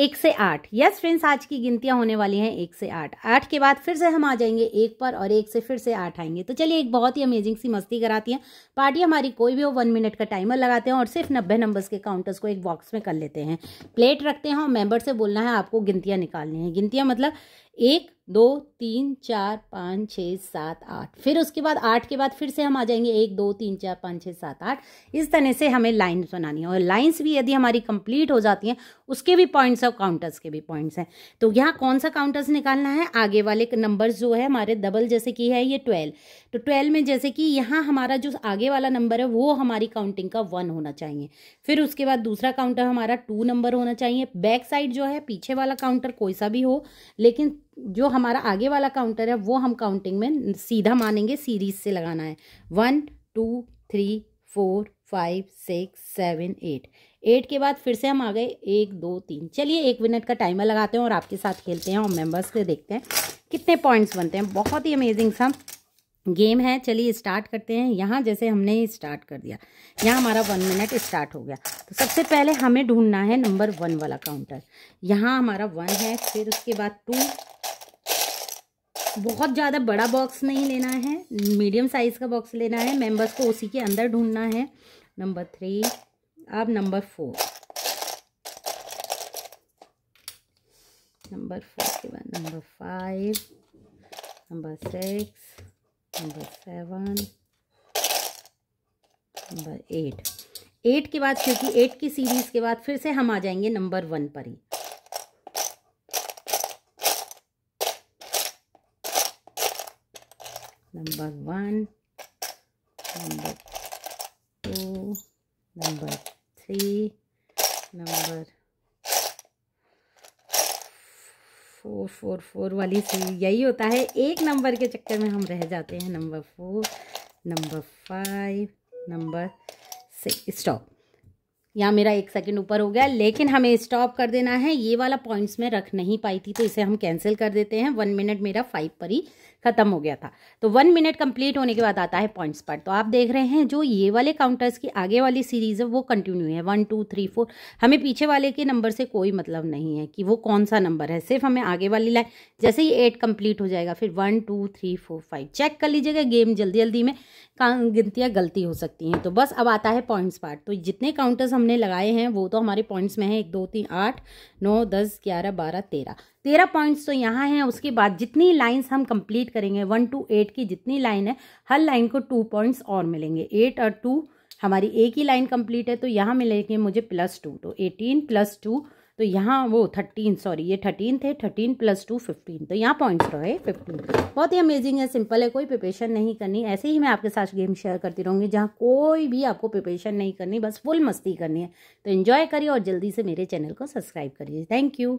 एक से आठ यस फ्रेंड्स आज की गिनतियां होने वाली हैं एक से आठ आठ के बाद फिर से हम आ जाएंगे एक पर और एक से फिर से आठ आएंगे तो चलिए एक बहुत ही अमेजिंग सी मस्ती कराती हैं पार्टी हमारी कोई भी हो वन मिनट का टाइमर लगाते हैं और सिर्फ नब्बे नंबर्स के काउंटर्स को एक बॉक्स में कर लेते हैं प्लेट रखते हैं और मेंबर से बोलना है आपको गिनतियाँ निकालनी है गिनतियाँ मतलब एक दो तीन चार पाँच छः सात आठ फिर उसके बाद आठ के बाद फिर से हम आ जाएंगे एक दो तीन चार पाँच छः सात आठ इस तरह से हमें लाइन्स बनानी है और लाइन्स भी यदि हमारी कंप्लीट हो जाती हैं उसके भी पॉइंट्स और काउंटर्स के भी पॉइंट्स हैं तो यहाँ कौन सा काउंटर्स निकालना है आगे वाले नंबर जो है हमारे डबल जैसे कि है ये ट्वेल्व तो ट्वेल्व में जैसे कि यहाँ हमारा जो आगे वाला नंबर है वो हमारी काउंटिंग का वन होना चाहिए फिर उसके बाद दूसरा काउंटर हमारा टू नंबर होना चाहिए बैक साइड जो है पीछे वाला काउंटर कोई सा भी हो लेकिन जो हमारा आगे वाला काउंटर है वो हम काउंटिंग में सीधा मानेंगे सीरीज से लगाना है one two three four five six seven eight eight के बाद फिर से हम आ गए एक दो तीन चलिए एक मिनट का टाइमर लगाते हैं और आपके साथ खेलते हैं और मेंबर्स से देखते हैं कितने पॉइंट्स बनते हैं बहुत ही अमेजिंग सा गेम है चलिए स्टार्ट करते हैं यहाँ जैसे हमने स्टार्ट कर दिया यहाँ हमारा वन मिनट स्टार्ट हो गया तो सबसे पहले हमें ढूंढना है नंबर वन वाला काउंटर यहाँ हमारा वन है फिर उसके बाद टू बहुत ज़्यादा बड़ा बॉक्स नहीं लेना है मीडियम साइज़ का बॉक्स लेना है मेंबर्स को उसी के अंदर ढूंढना है नंबर थ्री अब नंबर फोर नंबर फोर के बाद number five number six number seven number eight eight के बाद क्योंकि एट की सीरीज़ के बाद फिर से हम आ जाएंगे नंबर वन पर ही number one number two number three number four four four वाली सीरीज यही होता है एक नंबर के चक्कर में हम रह जाते हैं number four number five number six stop यहाँ मेरा एक सेकंड ऊपर हो गया लेकिन हमें स्टॉप कर देना है ये वाला पॉइंट्स में रख नहीं पाई थी तो इसे हम कैंसिल कर देते हैं वन मिनट मेरा फाइव पर ही खत्म हो गया था तो वन मिनट कंप्लीट होने के बाद आता है पॉइंट्स पर तो आप देख रहे हैं जो ये वाले काउंटर्स की आगे वाली सीरीज़ है वो कंटिन्यू है वन टू थ्री फोर हमें पीछे वाले के नंबर से कोई मतलब नहीं है कि वो कौन सा नंबर है सिर्फ हमें आगे वाली लाइन जैसे ही एट कंप्लीट हो जाएगा फिर one two three four five check कर लीजिएगा गेम जल्दी जल्दी में गिनतियाँ गलती हो सकती हैं तो बस अब आता है पॉइंट्स पार्ट तो जितने काउंटर्स हमने लगाए हैं वो तो हमारे पॉइंट्स में है एक दो तीन आठ नौ दस ग्यारह बारह तेरह तेरह पॉइंट्स तो यहाँ हैं उसके बाद जितनी लाइंस हम कंप्लीट करेंगे वन टू एट की जितनी लाइन है हर लाइन को टू पॉइंट्स और मिलेंगे एट और टू हमारी एक ही लाइन कंप्लीट है तो यहाँ मिलेंगे मुझे प्लस टू तो एटीन प्लस टू तो यहाँ वो थर्टीन सॉरी ये थर्टीन थे थर्टीन प्लस टू फिफ्टीन तो यहाँ पॉइंट्स रहे फिफ्टीन बहुत ही अमेजिंग है सिंपल है कोई प्रिपेशन नहीं करनी ऐसे ही मैं आपके साथ गेम शेयर करती रहूँगी जहाँ कोई भी आपको प्रिपेशन नहीं करनी बस फुल मस्ती करनी है तो इन्जॉय करिए और जल्दी से मेरे चैनल को सब्सक्राइब करिए थैंक यू